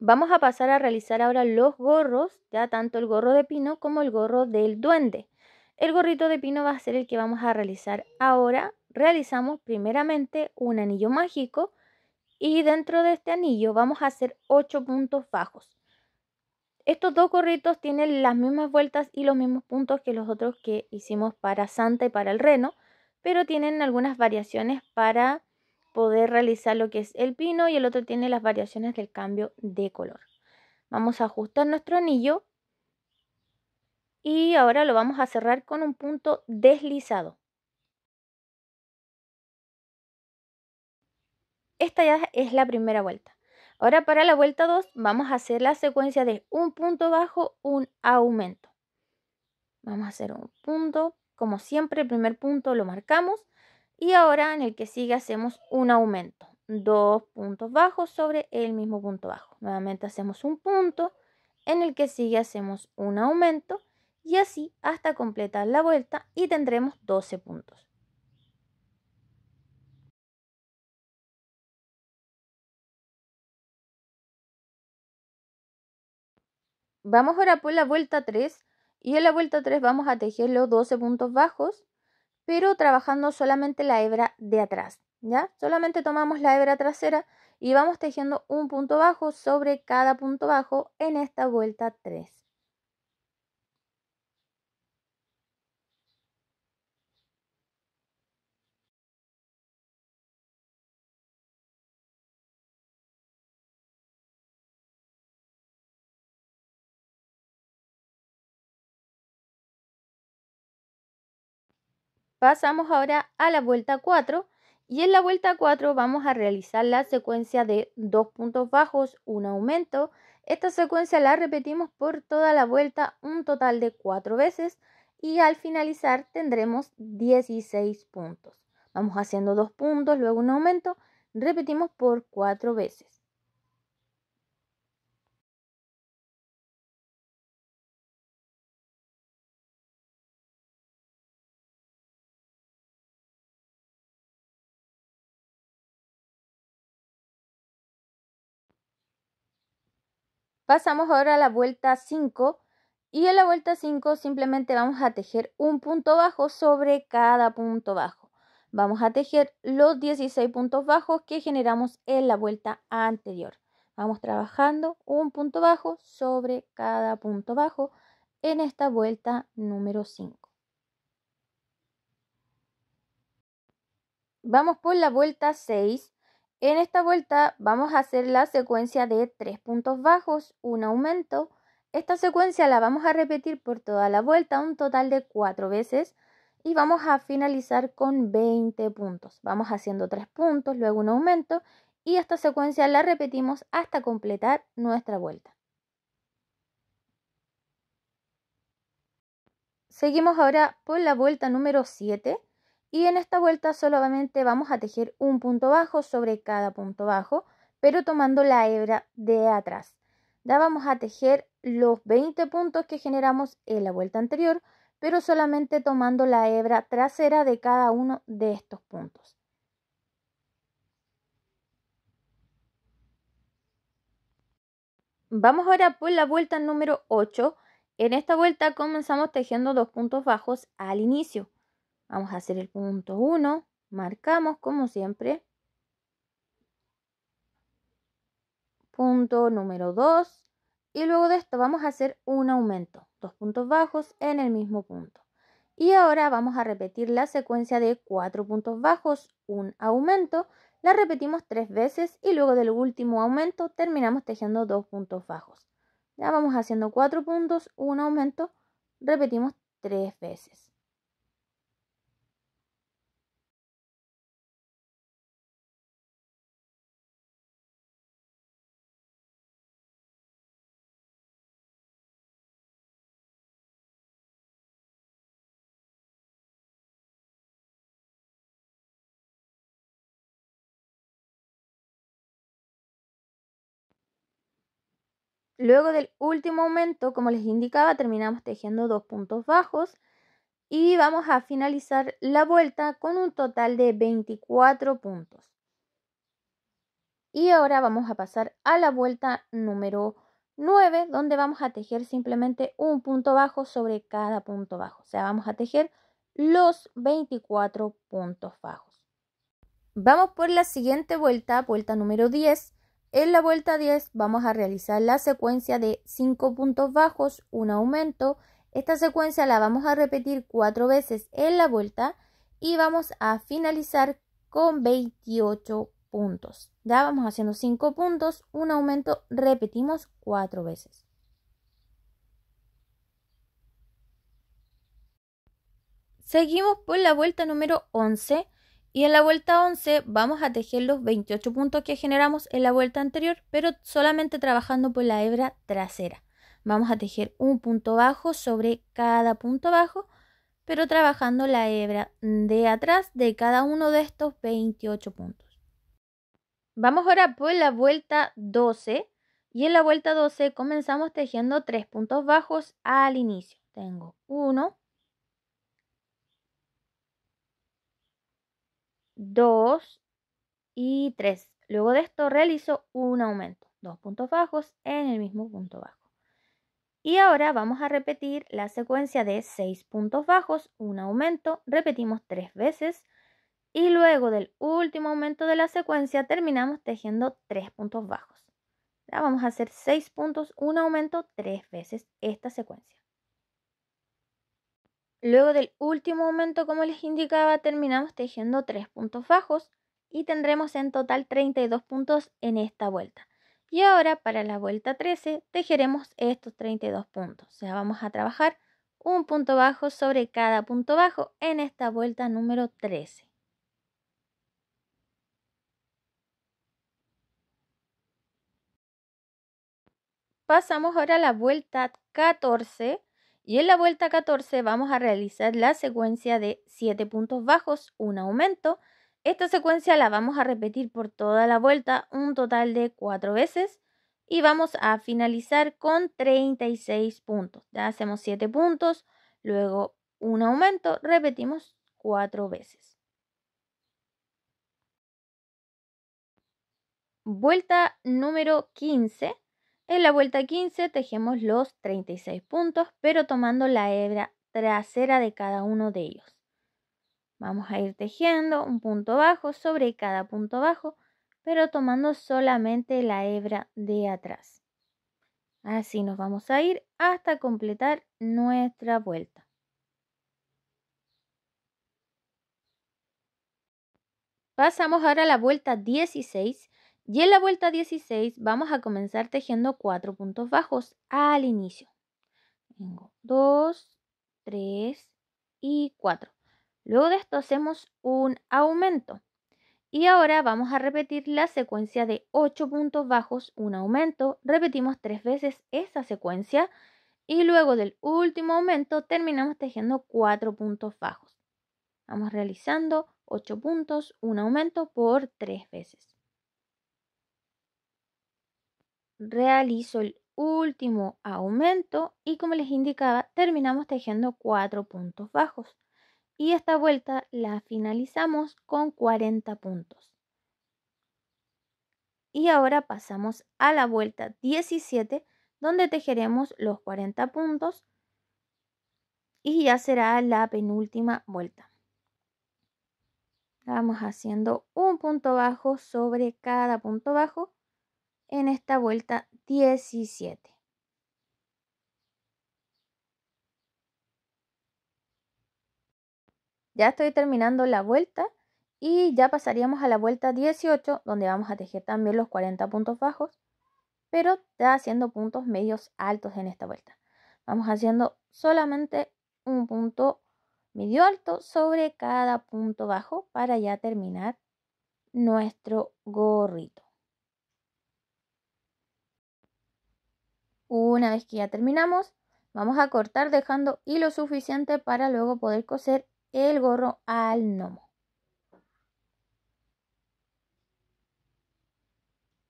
Vamos a pasar a realizar ahora los gorros, ya tanto el gorro de pino como el gorro del duende. El gorrito de pino va a ser el que vamos a realizar ahora. Realizamos primeramente un anillo mágico y dentro de este anillo vamos a hacer 8 puntos bajos. Estos dos gorritos tienen las mismas vueltas y los mismos puntos que los otros que hicimos para Santa y para el Reno, pero tienen algunas variaciones para poder realizar lo que es el pino y el otro tiene las variaciones del cambio de color. Vamos a ajustar nuestro anillo y ahora lo vamos a cerrar con un punto deslizado. Esta ya es la primera vuelta. Ahora para la vuelta 2 vamos a hacer la secuencia de un punto bajo, un aumento. Vamos a hacer un punto, como siempre el primer punto lo marcamos, y ahora en el que sigue hacemos un aumento, dos puntos bajos sobre el mismo punto bajo. Nuevamente hacemos un punto, en el que sigue hacemos un aumento y así hasta completar la vuelta y tendremos 12 puntos. Vamos ahora por la vuelta 3 y en la vuelta 3 vamos a tejer los 12 puntos bajos pero trabajando solamente la hebra de atrás, ¿ya? Solamente tomamos la hebra trasera y vamos tejiendo un punto bajo sobre cada punto bajo en esta vuelta 3. Pasamos ahora a la vuelta 4 y en la vuelta 4 vamos a realizar la secuencia de dos puntos bajos, un aumento. Esta secuencia la repetimos por toda la vuelta un total de 4 veces y al finalizar tendremos 16 puntos. Vamos haciendo dos puntos, luego un aumento, repetimos por 4 veces. Pasamos ahora a la vuelta 5 y en la vuelta 5 simplemente vamos a tejer un punto bajo sobre cada punto bajo. Vamos a tejer los 16 puntos bajos que generamos en la vuelta anterior. Vamos trabajando un punto bajo sobre cada punto bajo en esta vuelta número 5. Vamos por la vuelta 6 en esta vuelta vamos a hacer la secuencia de tres puntos bajos, un aumento. Esta secuencia la vamos a repetir por toda la vuelta, un total de cuatro veces. Y vamos a finalizar con 20 puntos. Vamos haciendo tres puntos, luego un aumento. Y esta secuencia la repetimos hasta completar nuestra vuelta. Seguimos ahora por la vuelta número 7 y en esta vuelta solamente vamos a tejer un punto bajo sobre cada punto bajo, pero tomando la hebra de atrás. Ya vamos a tejer los 20 puntos que generamos en la vuelta anterior, pero solamente tomando la hebra trasera de cada uno de estos puntos. Vamos ahora por la vuelta número 8. En esta vuelta comenzamos tejiendo dos puntos bajos al inicio. Vamos a hacer el punto 1. Marcamos como siempre. Punto número 2. Y luego de esto vamos a hacer un aumento. Dos puntos bajos en el mismo punto. Y ahora vamos a repetir la secuencia de cuatro puntos bajos, un aumento. La repetimos tres veces y luego del último aumento terminamos tejiendo dos puntos bajos. Ya vamos haciendo cuatro puntos, un aumento, repetimos tres veces. Luego del último aumento, como les indicaba, terminamos tejiendo dos puntos bajos y vamos a finalizar la vuelta con un total de 24 puntos. Y ahora vamos a pasar a la vuelta número 9, donde vamos a tejer simplemente un punto bajo sobre cada punto bajo. O sea, vamos a tejer los 24 puntos bajos. Vamos por la siguiente vuelta, vuelta número 10, en la vuelta 10 vamos a realizar la secuencia de 5 puntos bajos, un aumento. Esta secuencia la vamos a repetir 4 veces en la vuelta y vamos a finalizar con 28 puntos. Ya vamos haciendo 5 puntos, un aumento, repetimos 4 veces. Seguimos por la vuelta número 11 y en la vuelta 11 vamos a tejer los 28 puntos que generamos en la vuelta anterior, pero solamente trabajando por la hebra trasera. Vamos a tejer un punto bajo sobre cada punto bajo, pero trabajando la hebra de atrás de cada uno de estos 28 puntos. Vamos ahora por la vuelta 12 y en la vuelta 12 comenzamos tejiendo tres puntos bajos al inicio. Tengo uno 2 y 3. Luego de esto realizo un aumento, dos puntos bajos en el mismo punto bajo. Y ahora vamos a repetir la secuencia de seis puntos bajos, un aumento, repetimos tres veces y luego del último aumento de la secuencia terminamos tejiendo tres puntos bajos. Ya vamos a hacer seis puntos, un aumento, tres veces esta secuencia. Luego del último aumento, como les indicaba, terminamos tejiendo 3 puntos bajos y tendremos en total 32 puntos en esta vuelta. Y ahora para la vuelta 13 tejeremos estos 32 puntos. O sea, vamos a trabajar un punto bajo sobre cada punto bajo en esta vuelta número 13. Pasamos ahora a la vuelta 14 y en la vuelta 14 vamos a realizar la secuencia de 7 puntos bajos, un aumento. Esta secuencia la vamos a repetir por toda la vuelta un total de 4 veces y vamos a finalizar con 36 puntos. Ya hacemos 7 puntos, luego un aumento, repetimos 4 veces. Vuelta número 15 en la vuelta 15 tejemos los 36 puntos, pero tomando la hebra trasera de cada uno de ellos. Vamos a ir tejiendo un punto bajo sobre cada punto bajo, pero tomando solamente la hebra de atrás. Así nos vamos a ir hasta completar nuestra vuelta. Pasamos ahora a la vuelta 16 y en la vuelta 16 vamos a comenzar tejiendo 4 puntos bajos al inicio. Tengo 2, 3 y 4. Luego de esto hacemos un aumento. Y ahora vamos a repetir la secuencia de 8 puntos bajos, un aumento. Repetimos 3 veces esta secuencia y luego del último aumento terminamos tejiendo 4 puntos bajos. Vamos realizando 8 puntos, un aumento por 3 veces realizo el último aumento y como les indicaba terminamos tejiendo cuatro puntos bajos y esta vuelta la finalizamos con 40 puntos y ahora pasamos a la vuelta 17 donde tejeremos los 40 puntos y ya será la penúltima vuelta vamos haciendo un punto bajo sobre cada punto bajo en esta vuelta 17. Ya estoy terminando la vuelta y ya pasaríamos a la vuelta 18 donde vamos a tejer también los 40 puntos bajos, pero ya haciendo puntos medios altos en esta vuelta. Vamos haciendo solamente un punto medio alto sobre cada punto bajo para ya terminar nuestro gorrito. Una vez que ya terminamos, vamos a cortar dejando hilo suficiente para luego poder coser el gorro al gnomo.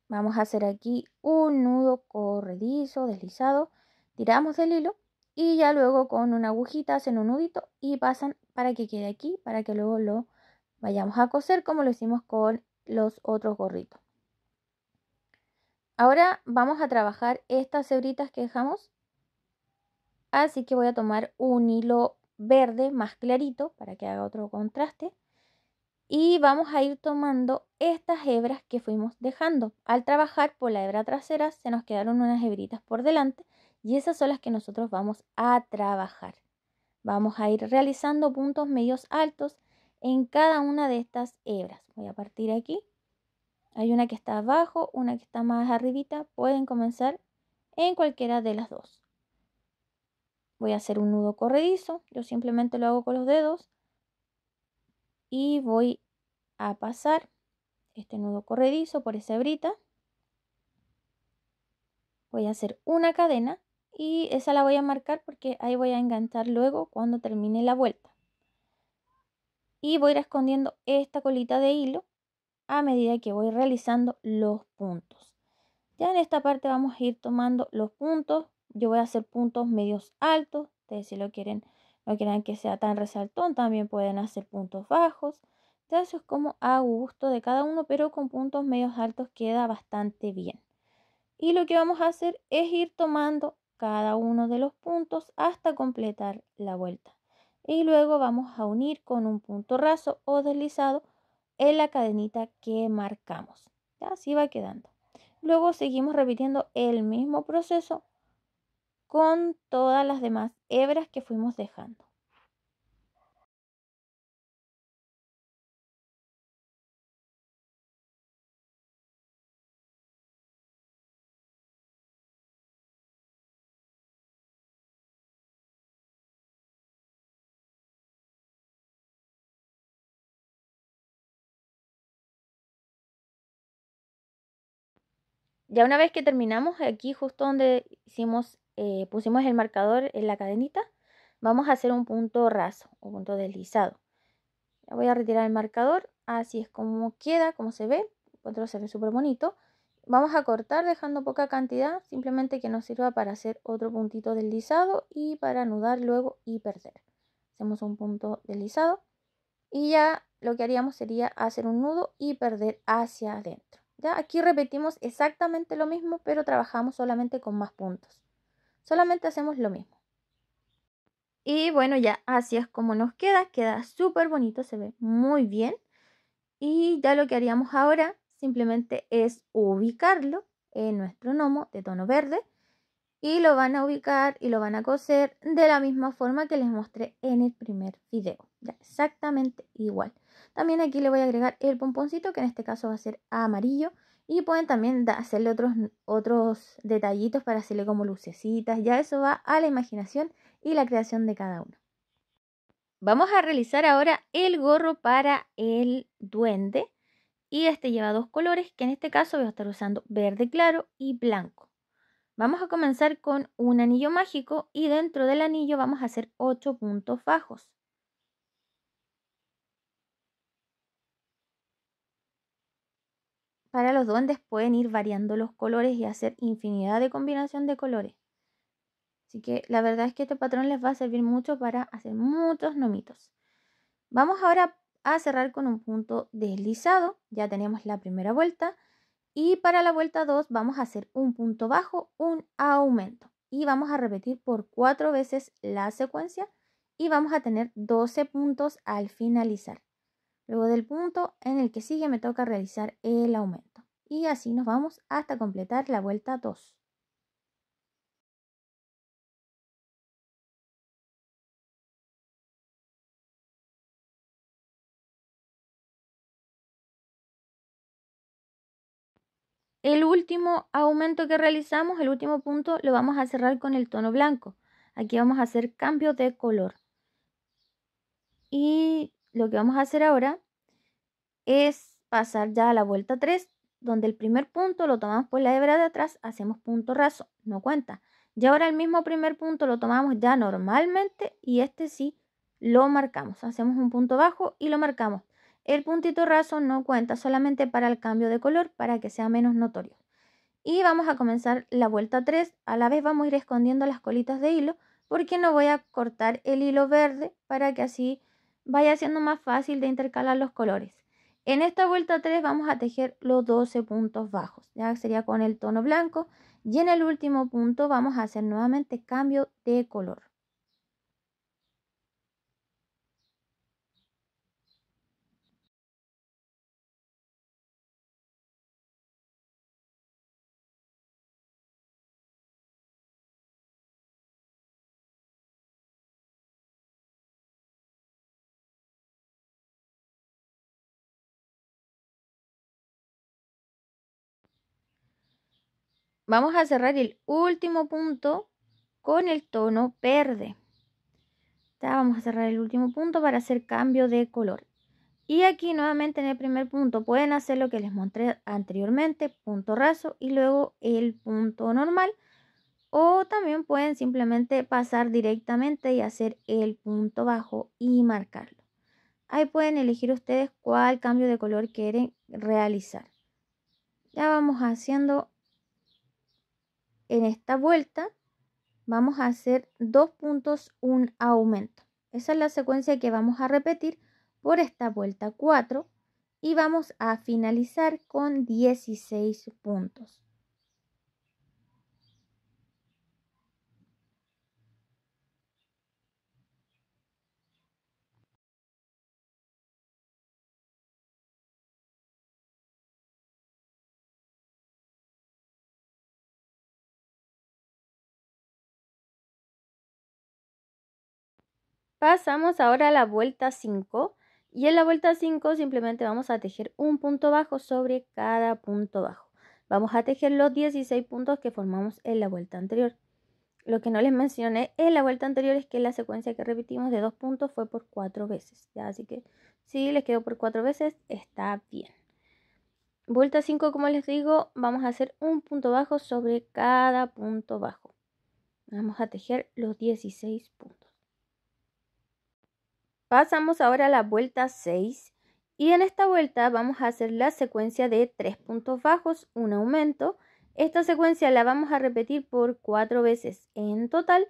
Vamos a hacer aquí un nudo corredizo, deslizado, tiramos el hilo y ya luego con una agujita hacen un nudito y pasan para que quede aquí, para que luego lo vayamos a coser como lo hicimos con los otros gorritos. Ahora vamos a trabajar estas hebritas que dejamos. Así que voy a tomar un hilo verde más clarito para que haga otro contraste. Y vamos a ir tomando estas hebras que fuimos dejando. Al trabajar por la hebra trasera se nos quedaron unas hebritas por delante y esas son las que nosotros vamos a trabajar. Vamos a ir realizando puntos medios altos en cada una de estas hebras. Voy a partir aquí hay una que está abajo, una que está más arribita. Pueden comenzar en cualquiera de las dos. Voy a hacer un nudo corredizo. Yo simplemente lo hago con los dedos. Y voy a pasar este nudo corredizo por esa brita. Voy a hacer una cadena y esa la voy a marcar porque ahí voy a enganchar luego cuando termine la vuelta. Y voy a ir escondiendo esta colita de hilo a medida que voy realizando los puntos. Ya en esta parte vamos a ir tomando los puntos. Yo voy a hacer puntos medios altos. Ustedes si lo quieren, no quieran que sea tan resaltón, también pueden hacer puntos bajos. Ya eso es como a gusto de cada uno, pero con puntos medios altos queda bastante bien. Y lo que vamos a hacer es ir tomando cada uno de los puntos hasta completar la vuelta. Y luego vamos a unir con un punto raso o deslizado en la cadenita que marcamos. Así va quedando. Luego seguimos repitiendo el mismo proceso con todas las demás hebras que fuimos dejando. Ya una vez que terminamos aquí, justo donde hicimos, eh, pusimos el marcador en la cadenita, vamos a hacer un punto raso o punto deslizado. voy a retirar el marcador, así es como queda, como se ve, otro se ve súper bonito. Vamos a cortar dejando poca cantidad, simplemente que nos sirva para hacer otro puntito deslizado y para anudar luego y perder. Hacemos un punto deslizado y ya lo que haríamos sería hacer un nudo y perder hacia adentro. Ya aquí repetimos exactamente lo mismo, pero trabajamos solamente con más puntos. Solamente hacemos lo mismo. Y bueno, ya así es como nos queda. Queda súper bonito, se ve muy bien. Y ya lo que haríamos ahora simplemente es ubicarlo en nuestro gnomo de tono verde. Y lo van a ubicar y lo van a coser de la misma forma que les mostré en el primer video. Ya exactamente igual. También aquí le voy a agregar el pomponcito, que en este caso va a ser amarillo. Y pueden también hacerle otros, otros detallitos para hacerle como lucecitas. Ya eso va a la imaginación y la creación de cada uno. Vamos a realizar ahora el gorro para el duende. Y este lleva dos colores, que en este caso voy a estar usando verde claro y blanco. Vamos a comenzar con un anillo mágico y dentro del anillo vamos a hacer 8 puntos bajos. Para los duendes pueden ir variando los colores y hacer infinidad de combinación de colores. Así que la verdad es que este patrón les va a servir mucho para hacer muchos nomitos. Vamos ahora a cerrar con un punto deslizado. Ya tenemos la primera vuelta. Y para la vuelta 2 vamos a hacer un punto bajo, un aumento. Y vamos a repetir por cuatro veces la secuencia. Y vamos a tener 12 puntos al finalizar. Luego del punto en el que sigue me toca realizar el aumento y así nos vamos hasta completar la vuelta 2. El último aumento que realizamos, el último punto, lo vamos a cerrar con el tono blanco. Aquí vamos a hacer cambio de color. Y lo que vamos a hacer ahora es pasar ya a la vuelta 3 donde el primer punto lo tomamos por la hebra de atrás, hacemos punto raso, no cuenta. Y ahora el mismo primer punto lo tomamos ya normalmente y este sí lo marcamos. Hacemos un punto bajo y lo marcamos. El puntito raso no cuenta solamente para el cambio de color, para que sea menos notorio. Y vamos a comenzar la vuelta 3. A la vez vamos a ir escondiendo las colitas de hilo porque no voy a cortar el hilo verde para que así vaya siendo más fácil de intercalar los colores. En esta vuelta 3 vamos a tejer los 12 puntos bajos, ya sería con el tono blanco y en el último punto vamos a hacer nuevamente cambio de color. Vamos a cerrar el último punto con el tono verde. Ya vamos a cerrar el último punto para hacer cambio de color. Y aquí nuevamente en el primer punto pueden hacer lo que les mostré anteriormente, punto raso y luego el punto normal. O también pueden simplemente pasar directamente y hacer el punto bajo y marcarlo. Ahí pueden elegir ustedes cuál cambio de color quieren realizar. Ya vamos haciendo en esta vuelta vamos a hacer dos puntos, un aumento. Esa es la secuencia que vamos a repetir por esta vuelta 4 y vamos a finalizar con 16 puntos. Pasamos ahora a la vuelta 5 y en la vuelta 5 simplemente vamos a tejer un punto bajo sobre cada punto bajo. Vamos a tejer los 16 puntos que formamos en la vuelta anterior. Lo que no les mencioné en la vuelta anterior es que la secuencia que repetimos de dos puntos fue por cuatro veces. Así que si les quedó por cuatro veces, está bien. Vuelta 5, como les digo, vamos a hacer un punto bajo sobre cada punto bajo. Vamos a tejer los 16 puntos. Pasamos ahora a la vuelta 6 y en esta vuelta vamos a hacer la secuencia de tres puntos bajos, un aumento. Esta secuencia la vamos a repetir por cuatro veces en total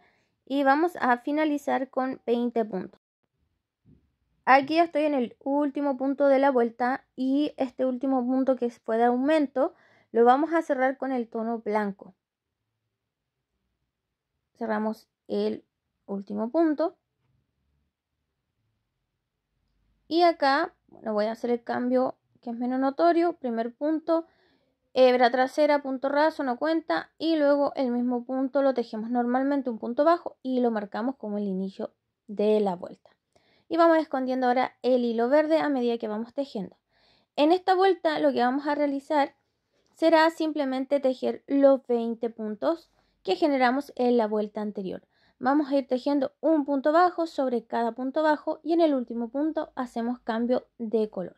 y vamos a finalizar con 20 puntos. Aquí estoy en el último punto de la vuelta y este último punto que fue de aumento lo vamos a cerrar con el tono blanco. Cerramos el último punto y acá, bueno, voy a hacer el cambio que es menos notorio. Primer punto, hebra trasera, punto raso, no cuenta. Y luego el mismo punto lo tejemos normalmente un punto bajo y lo marcamos como el inicio de la vuelta. Y vamos escondiendo ahora el hilo verde a medida que vamos tejiendo. En esta vuelta lo que vamos a realizar será simplemente tejer los 20 puntos que generamos en la vuelta anterior. Vamos a ir tejiendo un punto bajo sobre cada punto bajo y en el último punto hacemos cambio de color.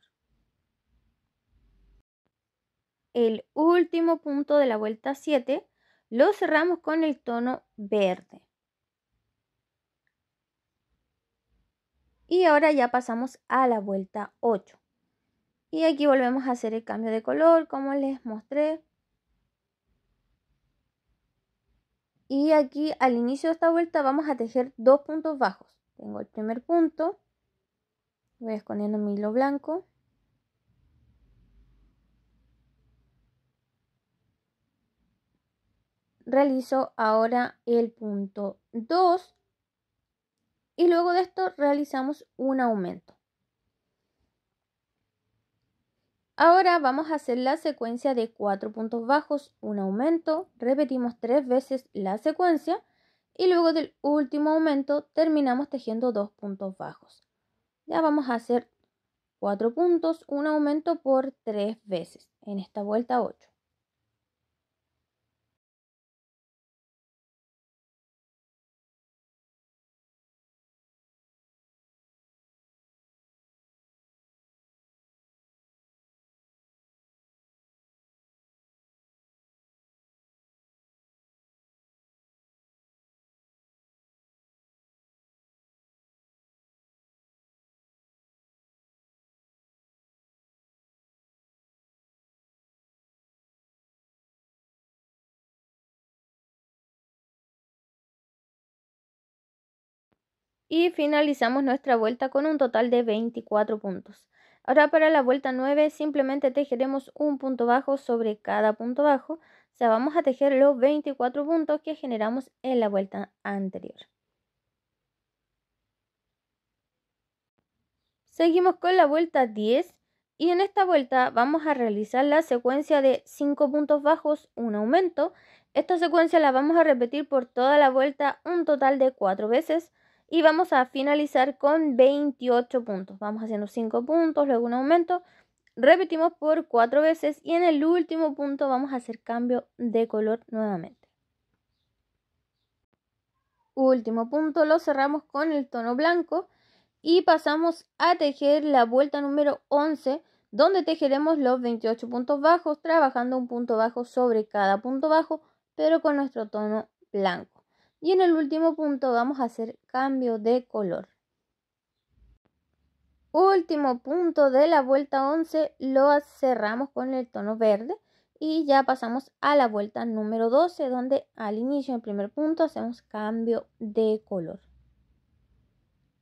El último punto de la vuelta 7 lo cerramos con el tono verde. Y ahora ya pasamos a la vuelta 8. Y aquí volvemos a hacer el cambio de color como les mostré. Y aquí al inicio de esta vuelta vamos a tejer dos puntos bajos. Tengo el primer punto, voy escondiendo mi hilo blanco. Realizo ahora el punto 2 y luego de esto realizamos un aumento. Ahora vamos a hacer la secuencia de cuatro puntos bajos, un aumento, repetimos tres veces la secuencia y luego del último aumento terminamos tejiendo dos puntos bajos. Ya vamos a hacer cuatro puntos, un aumento por tres veces, en esta vuelta 8. y finalizamos nuestra vuelta con un total de 24 puntos. Ahora para la vuelta 9 simplemente tejeremos un punto bajo sobre cada punto bajo, o sea, vamos a tejer los 24 puntos que generamos en la vuelta anterior. Seguimos con la vuelta 10 y en esta vuelta vamos a realizar la secuencia de 5 puntos bajos, un aumento. Esta secuencia la vamos a repetir por toda la vuelta un total de 4 veces y vamos a finalizar con 28 puntos. Vamos haciendo 5 puntos, luego un aumento. Repetimos por 4 veces y en el último punto vamos a hacer cambio de color nuevamente. Último punto, lo cerramos con el tono blanco y pasamos a tejer la vuelta número 11 donde tejeremos los 28 puntos bajos trabajando un punto bajo sobre cada punto bajo pero con nuestro tono blanco. Y en el último punto vamos a hacer cambio de color. Último punto de la vuelta 11 lo cerramos con el tono verde y ya pasamos a la vuelta número 12 donde al inicio en primer punto hacemos cambio de color.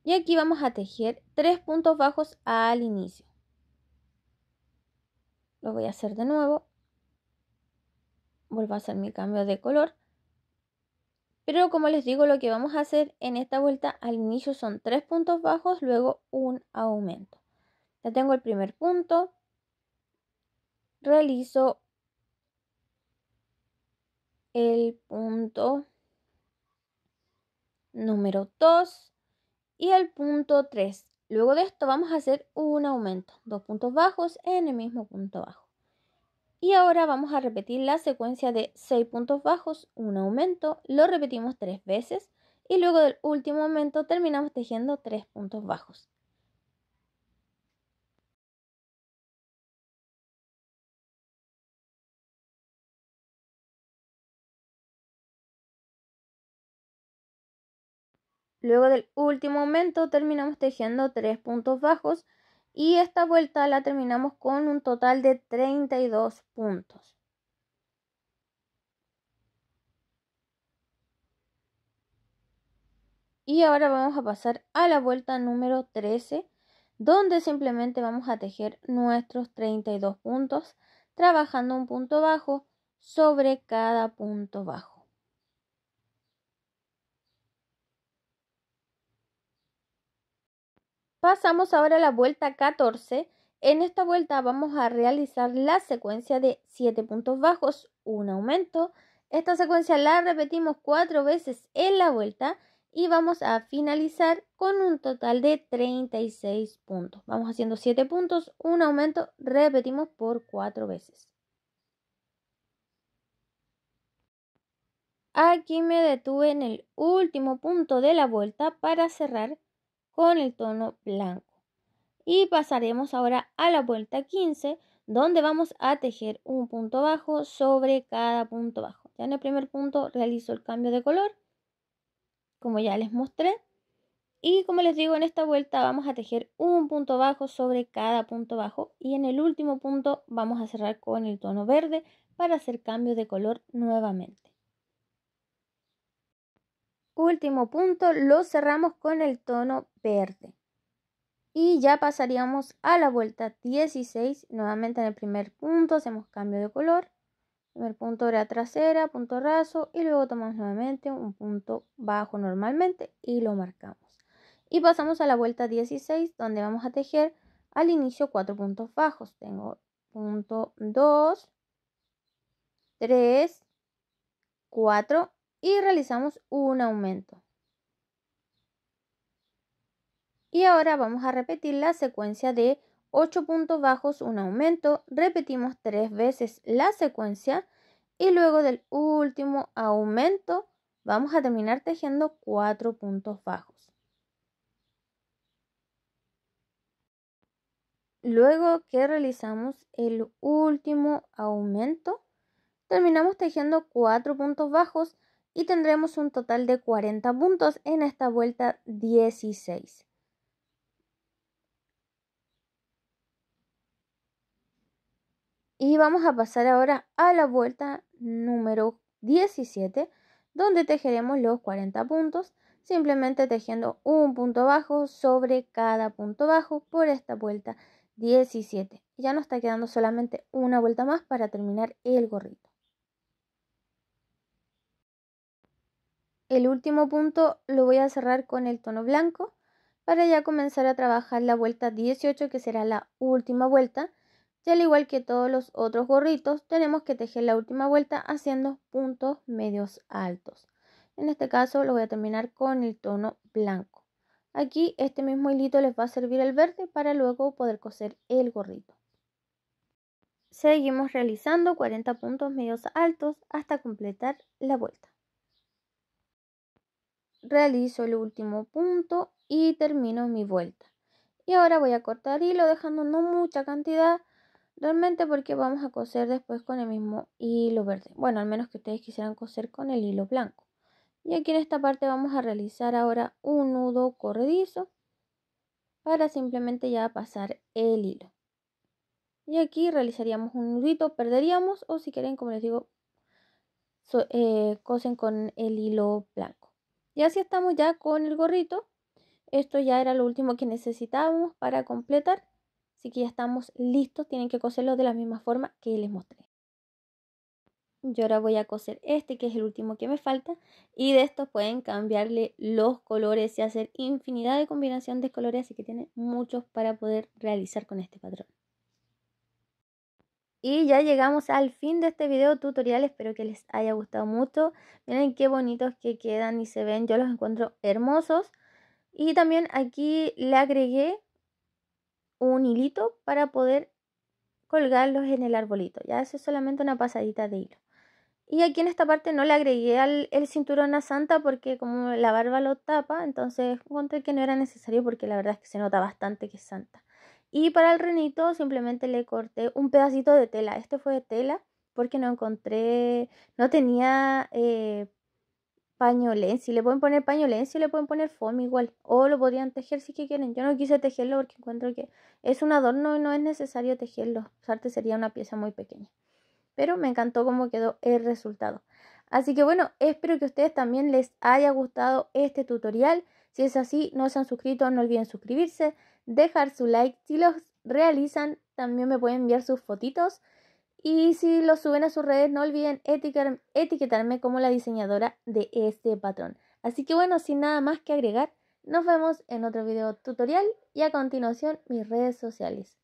Y aquí vamos a tejer tres puntos bajos al inicio. Lo voy a hacer de nuevo. Vuelvo a hacer mi cambio de color pero como les digo, lo que vamos a hacer en esta vuelta al inicio son tres puntos bajos, luego un aumento. Ya tengo el primer punto. Realizo el punto número 2 y el punto 3. Luego de esto vamos a hacer un aumento, dos puntos bajos en el mismo punto bajo. Y ahora vamos a repetir la secuencia de 6 puntos bajos, un aumento, lo repetimos 3 veces y luego del último aumento terminamos tejiendo 3 puntos bajos. Luego del último aumento terminamos tejiendo 3 puntos bajos y esta vuelta la terminamos con un total de 32 puntos. Y ahora vamos a pasar a la vuelta número 13, donde simplemente vamos a tejer nuestros 32 puntos, trabajando un punto bajo sobre cada punto bajo. Pasamos ahora a la vuelta 14. En esta vuelta vamos a realizar la secuencia de 7 puntos bajos, un aumento. Esta secuencia la repetimos 4 veces en la vuelta y vamos a finalizar con un total de 36 puntos. Vamos haciendo 7 puntos, un aumento, repetimos por 4 veces. Aquí me detuve en el último punto de la vuelta para cerrar con el tono blanco. Y pasaremos ahora a la vuelta 15 donde vamos a tejer un punto bajo sobre cada punto bajo. Ya en el primer punto realizo el cambio de color como ya les mostré. Y como les digo, en esta vuelta vamos a tejer un punto bajo sobre cada punto bajo y en el último punto vamos a cerrar con el tono verde para hacer cambio de color nuevamente. Último punto, lo cerramos con el tono verde. Y ya pasaríamos a la vuelta 16, nuevamente en el primer punto hacemos cambio de color. Primer punto era trasera, punto raso y luego tomamos nuevamente un punto bajo normalmente y lo marcamos. Y pasamos a la vuelta 16 donde vamos a tejer al inicio cuatro puntos bajos. Tengo punto 2, 3, 4 y realizamos un aumento. Y ahora vamos a repetir la secuencia de 8 puntos bajos, un aumento, repetimos tres veces la secuencia y luego del último aumento vamos a terminar tejiendo 4 puntos bajos. Luego que realizamos el último aumento, terminamos tejiendo 4 puntos bajos y tendremos un total de 40 puntos en esta vuelta 16. Y vamos a pasar ahora a la vuelta número 17, donde tejeremos los 40 puntos, simplemente tejiendo un punto bajo sobre cada punto bajo por esta vuelta 17. Ya nos está quedando solamente una vuelta más para terminar el gorrito. El último punto lo voy a cerrar con el tono blanco para ya comenzar a trabajar la vuelta 18 que será la última vuelta. Y al igual que todos los otros gorritos tenemos que tejer la última vuelta haciendo puntos medios altos. En este caso lo voy a terminar con el tono blanco. Aquí este mismo hilito les va a servir el verde para luego poder coser el gorrito. Seguimos realizando 40 puntos medios altos hasta completar la vuelta realizo el último punto y termino mi vuelta. Y ahora voy a cortar hilo dejando no mucha cantidad realmente porque vamos a coser después con el mismo hilo verde. Bueno, al menos que ustedes quisieran coser con el hilo blanco. Y aquí en esta parte vamos a realizar ahora un nudo corredizo para simplemente ya pasar el hilo. Y aquí realizaríamos un nudito, perderíamos o si quieren, como les digo, eh, cosen con el hilo blanco. Y así estamos ya con el gorrito. Esto ya era lo último que necesitábamos para completar. Así que ya estamos listos. Tienen que coserlo de la misma forma que les mostré. Yo ahora voy a coser este, que es el último que me falta. Y de estos pueden cambiarle los colores y hacer infinidad de combinaciones de colores. Así que tienen muchos para poder realizar con este patrón. Y ya llegamos al fin de este video tutorial, espero que les haya gustado mucho. Miren qué bonitos que quedan y se ven, yo los encuentro hermosos. Y también aquí le agregué un hilito para poder colgarlos en el arbolito, ya eso es solamente una pasadita de hilo. Y aquí en esta parte no le agregué el cinturón a Santa porque como la barba lo tapa, entonces encontré que no era necesario porque la verdad es que se nota bastante que es Santa. Y para el renito simplemente le corté un pedacito de tela. Este fue de tela porque no encontré, no tenía eh, le pueden poner pañolén, si le pueden poner foam igual. O lo podrían tejer si quieren. Yo no quise tejerlo porque encuentro que es un adorno y no es necesario tejerlo. Aparte sería una pieza muy pequeña. Pero me encantó cómo quedó el resultado. Así que bueno, espero que a ustedes también les haya gustado este tutorial. Si es así, no se han suscrito, no olviden suscribirse dejar su like. Si los realizan, también me pueden enviar sus fotitos. Y si los suben a sus redes, no olviden etiquetarme como la diseñadora de este patrón. Así que bueno, sin nada más que agregar, nos vemos en otro video tutorial y a continuación mis redes sociales.